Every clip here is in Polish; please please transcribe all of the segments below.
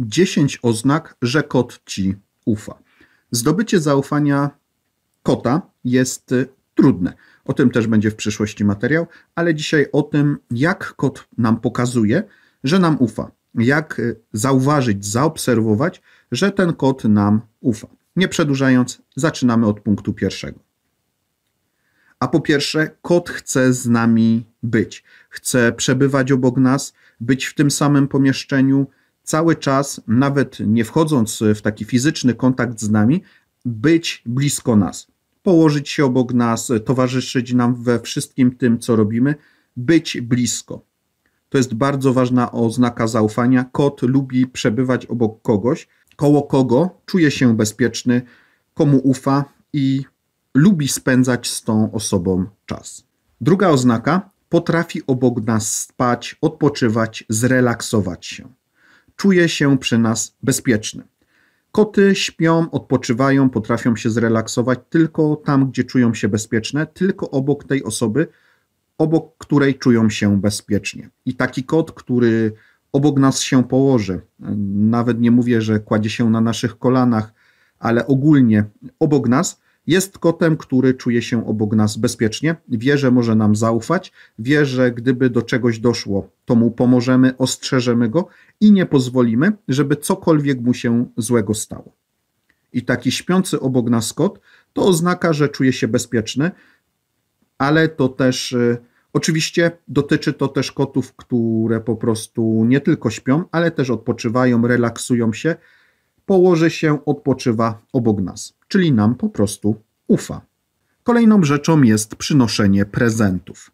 10 oznak, że kot ci ufa. Zdobycie zaufania kota jest y, trudne. O tym też będzie w przyszłości materiał, ale dzisiaj o tym, jak kot nam pokazuje, że nam ufa. Jak y, zauważyć, zaobserwować, że ten kot nam ufa. Nie przedłużając, zaczynamy od punktu pierwszego. A po pierwsze, kot chce z nami być. Chce przebywać obok nas, być w tym samym pomieszczeniu, cały czas, nawet nie wchodząc w taki fizyczny kontakt z nami, być blisko nas, położyć się obok nas, towarzyszyć nam we wszystkim tym, co robimy, być blisko. To jest bardzo ważna oznaka zaufania. Kot lubi przebywać obok kogoś, koło kogo czuje się bezpieczny, komu ufa i lubi spędzać z tą osobą czas. Druga oznaka potrafi obok nas spać, odpoczywać, zrelaksować się czuje się przy nas bezpieczny. Koty śpią, odpoczywają, potrafią się zrelaksować tylko tam, gdzie czują się bezpieczne, tylko obok tej osoby, obok której czują się bezpiecznie. I taki kot, który obok nas się położy, nawet nie mówię, że kładzie się na naszych kolanach, ale ogólnie obok nas, jest kotem, który czuje się obok nas bezpiecznie, wie, że może nam zaufać, wie, że gdyby do czegoś doszło, to mu pomożemy, ostrzeżemy go i nie pozwolimy, żeby cokolwiek mu się złego stało. I taki śpiący obok nas kot to oznaka, że czuje się bezpieczny, ale to też y, oczywiście dotyczy to też kotów, które po prostu nie tylko śpią, ale też odpoczywają, relaksują się położy się, odpoczywa obok nas, czyli nam po prostu ufa. Kolejną rzeczą jest przynoszenie prezentów.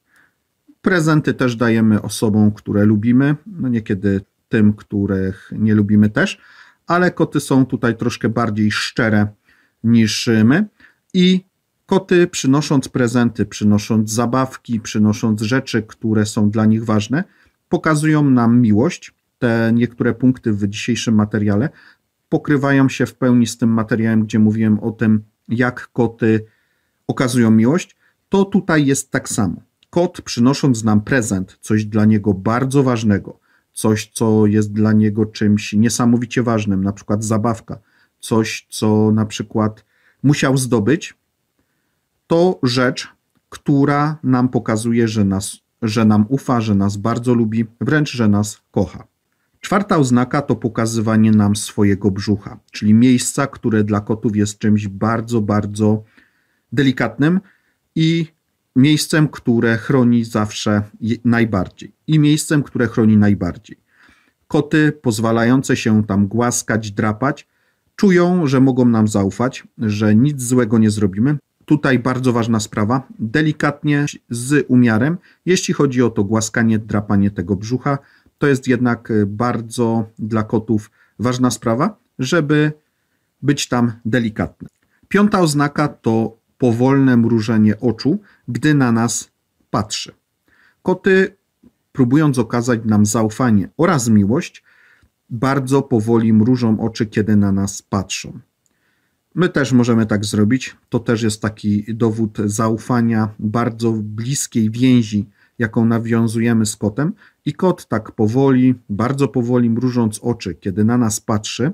Prezenty też dajemy osobom, które lubimy, no niekiedy tym, których nie lubimy też, ale koty są tutaj troszkę bardziej szczere niż my i koty przynosząc prezenty, przynosząc zabawki, przynosząc rzeczy, które są dla nich ważne, pokazują nam miłość. Te niektóre punkty w dzisiejszym materiale pokrywają się w pełni z tym materiałem, gdzie mówiłem o tym, jak koty okazują miłość, to tutaj jest tak samo. Kot przynosząc nam prezent, coś dla niego bardzo ważnego, coś, co jest dla niego czymś niesamowicie ważnym, na przykład zabawka, coś, co na przykład musiał zdobyć, to rzecz, która nam pokazuje, że, nas, że nam ufa, że nas bardzo lubi, wręcz, że nas kocha. Czwarta oznaka to pokazywanie nam swojego brzucha, czyli miejsca, które dla kotów jest czymś bardzo, bardzo delikatnym i miejscem, które chroni zawsze najbardziej i miejscem, które chroni najbardziej. Koty pozwalające się tam głaskać, drapać, czują, że mogą nam zaufać, że nic złego nie zrobimy. Tutaj bardzo ważna sprawa, delikatnie z umiarem, jeśli chodzi o to głaskanie, drapanie tego brzucha, to jest jednak y, bardzo dla kotów ważna sprawa, żeby być tam delikatny. Piąta oznaka to powolne mrużenie oczu, gdy na nas patrzy. Koty, próbując okazać nam zaufanie oraz miłość, bardzo powoli mrużą oczy, kiedy na nas patrzą. My też możemy tak zrobić. To też jest taki dowód zaufania, bardzo bliskiej więzi, jaką nawiązujemy z kotem, i kot tak powoli, bardzo powoli mrużąc oczy, kiedy na nas patrzy,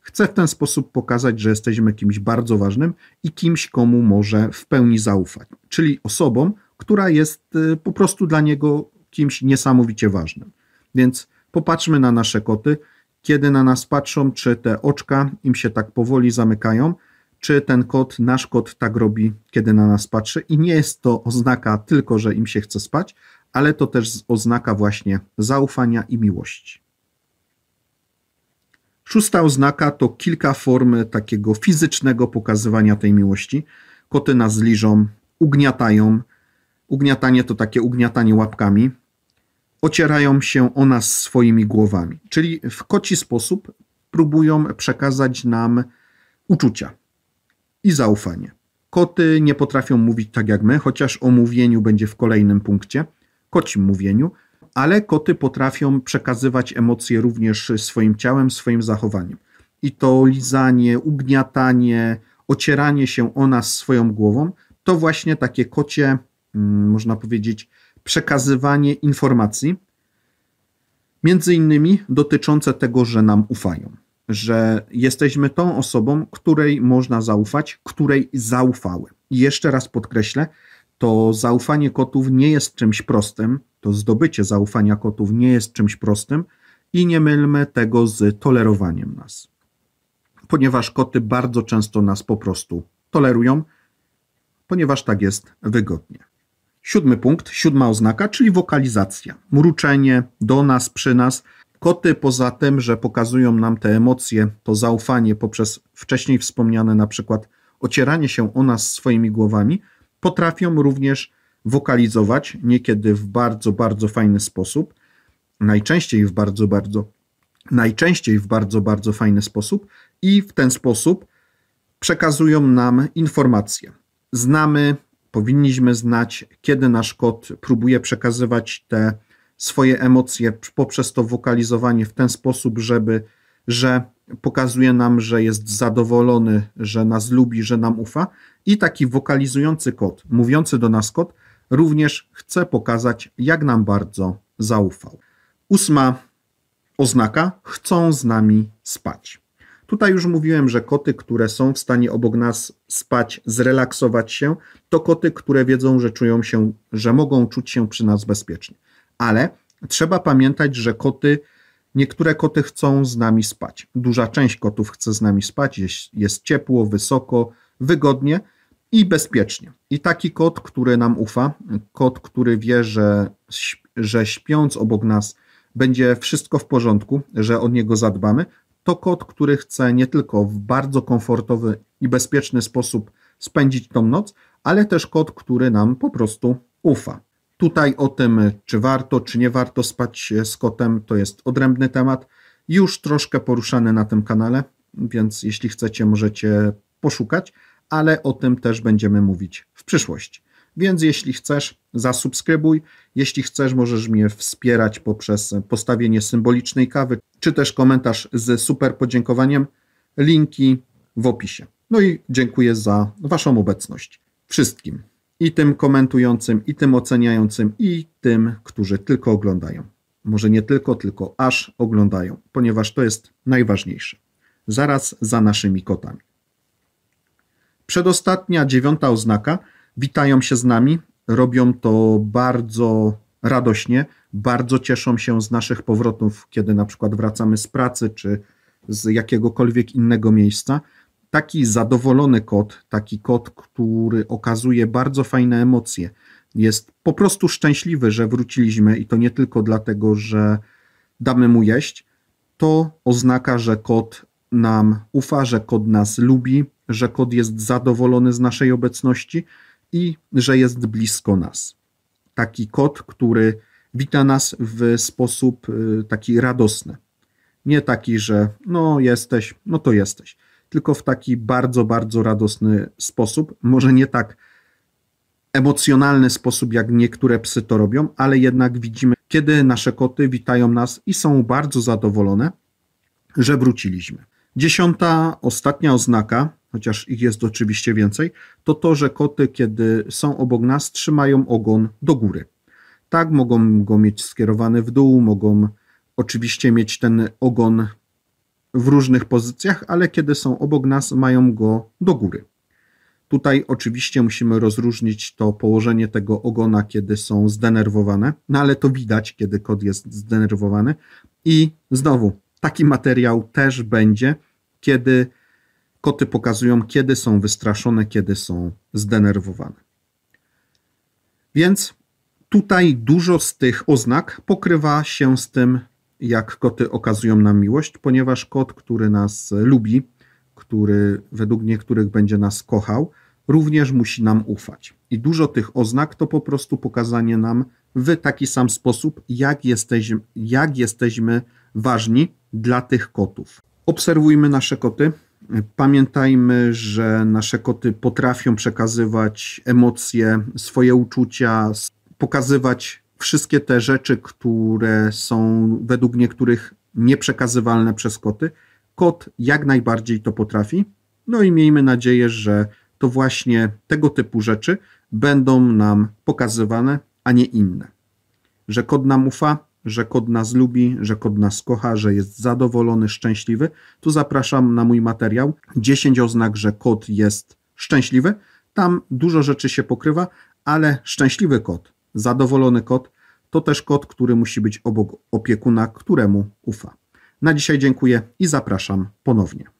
chce w ten sposób pokazać, że jesteśmy kimś bardzo ważnym i kimś, komu może w pełni zaufać, czyli osobą, która jest y, po prostu dla niego kimś niesamowicie ważnym. Więc popatrzmy na nasze koty, kiedy na nas patrzą, czy te oczka im się tak powoli zamykają, czy ten kot, nasz kot tak robi, kiedy na nas patrzy i nie jest to oznaka tylko, że im się chce spać, ale to też oznaka właśnie zaufania i miłości. Szósta oznaka to kilka form takiego fizycznego pokazywania tej miłości. Koty nas liżą, ugniatają. Ugniatanie to takie ugniatanie łapkami. Ocierają się o nas swoimi głowami. Czyli w koci sposób próbują przekazać nam uczucia i zaufanie. Koty nie potrafią mówić tak jak my, chociaż o mówieniu będzie w kolejnym punkcie – kocim mówieniu, ale koty potrafią przekazywać emocje również swoim ciałem, swoim zachowaniem. I to lizanie, ugniatanie, ocieranie się o nas swoją głową, to właśnie takie kocie, mm, można powiedzieć, przekazywanie informacji, między innymi dotyczące tego, że nam ufają, że jesteśmy tą osobą, której można zaufać, której zaufały. I jeszcze raz podkreślę, to zaufanie kotów nie jest czymś prostym, to zdobycie zaufania kotów nie jest czymś prostym i nie mylmy tego z tolerowaniem nas. Ponieważ koty bardzo często nas po prostu tolerują, ponieważ tak jest wygodnie. Siódmy punkt, siódma oznaka, czyli wokalizacja. Mruczenie do nas, przy nas. Koty poza tym, że pokazują nam te emocje, to zaufanie poprzez wcześniej wspomniane na przykład ocieranie się o nas swoimi głowami, Potrafią również wokalizować, niekiedy w bardzo, bardzo fajny sposób, najczęściej w bardzo, bardzo, najczęściej w bardzo, bardzo fajny sposób i w ten sposób przekazują nam informacje. Znamy, powinniśmy znać, kiedy nasz kot próbuje przekazywać te swoje emocje poprzez to wokalizowanie w ten sposób, żeby, że pokazuje nam, że jest zadowolony, że nas lubi, że nam ufa, i taki wokalizujący kot, mówiący do nas kot, również chce pokazać, jak nam bardzo zaufał. Ósma oznaka: chcą z nami spać. Tutaj już mówiłem, że koty, które są w stanie obok nas spać, zrelaksować się, to koty, które wiedzą, że czują się, że mogą czuć się przy nas bezpiecznie. Ale trzeba pamiętać, że koty, niektóre koty chcą z nami spać. Duża część kotów chce z nami spać, jest, jest ciepło, wysoko, wygodnie i bezpiecznie. I taki kot, który nam ufa, kot, który wie, że, że śpiąc obok nas będzie wszystko w porządku, że o niego zadbamy, to kot, który chce nie tylko w bardzo komfortowy i bezpieczny sposób spędzić tą noc, ale też kot, który nam po prostu ufa. Tutaj o tym, czy warto, czy nie warto spać z kotem, to jest odrębny temat, już troszkę poruszany na tym kanale, więc jeśli chcecie, możecie poszukać ale o tym też będziemy mówić w przyszłości. Więc jeśli chcesz, zasubskrybuj. Jeśli chcesz, możesz mnie wspierać poprzez postawienie symbolicznej kawy, czy też komentarz z super podziękowaniem. Linki w opisie. No i dziękuję za Waszą obecność. Wszystkim. I tym komentującym, i tym oceniającym, i tym, którzy tylko oglądają. Może nie tylko, tylko aż oglądają, ponieważ to jest najważniejsze. Zaraz za naszymi kotami. Przedostatnia, dziewiąta oznaka. Witają się z nami, robią to bardzo radośnie, bardzo cieszą się z naszych powrotów, kiedy na przykład wracamy z pracy czy z jakiegokolwiek innego miejsca. Taki zadowolony kot, taki kot, który okazuje bardzo fajne emocje, jest po prostu szczęśliwy, że wróciliśmy i to nie tylko dlatego, że damy mu jeść, to oznaka, że kot nam ufa, że kot nas lubi, że kod jest zadowolony z naszej obecności i że jest blisko nas. Taki kod, który wita nas w sposób y, taki radosny. Nie taki, że no jesteś, no to jesteś, tylko w taki bardzo, bardzo radosny sposób. Może nie tak emocjonalny sposób, jak niektóre psy to robią, ale jednak widzimy, kiedy nasze koty witają nas i są bardzo zadowolone, że wróciliśmy. Dziesiąta, ostatnia oznaka chociaż ich jest oczywiście więcej, to to, że koty, kiedy są obok nas, trzymają ogon do góry. Tak, mogą go mieć skierowany w dół, mogą oczywiście mieć ten ogon w różnych pozycjach, ale kiedy są obok nas, mają go do góry. Tutaj oczywiście musimy rozróżnić to położenie tego ogona, kiedy są zdenerwowane, no ale to widać, kiedy kot jest zdenerwowany. I znowu, taki materiał też będzie, kiedy Koty pokazują, kiedy są wystraszone, kiedy są zdenerwowane. Więc tutaj dużo z tych oznak pokrywa się z tym, jak koty okazują nam miłość, ponieważ kot, który nas lubi, który według niektórych będzie nas kochał, również musi nam ufać. I dużo tych oznak to po prostu pokazanie nam w taki sam sposób, jak jesteśmy, jak jesteśmy ważni dla tych kotów. Obserwujmy nasze koty, Pamiętajmy, że nasze koty potrafią przekazywać emocje, swoje uczucia, pokazywać wszystkie te rzeczy, które są według niektórych nieprzekazywalne przez koty. Kot jak najbardziej to potrafi. No i miejmy nadzieję, że to właśnie tego typu rzeczy będą nam pokazywane, a nie inne. Że kod nam ufa, że kod nas lubi, że kod nas kocha, że jest zadowolony, szczęśliwy, tu zapraszam na mój materiał 10 oznak, że kod jest szczęśliwy. Tam dużo rzeczy się pokrywa, ale szczęśliwy kod, zadowolony kod to też kod, który musi być obok opiekuna, któremu ufa. Na dzisiaj dziękuję i zapraszam ponownie.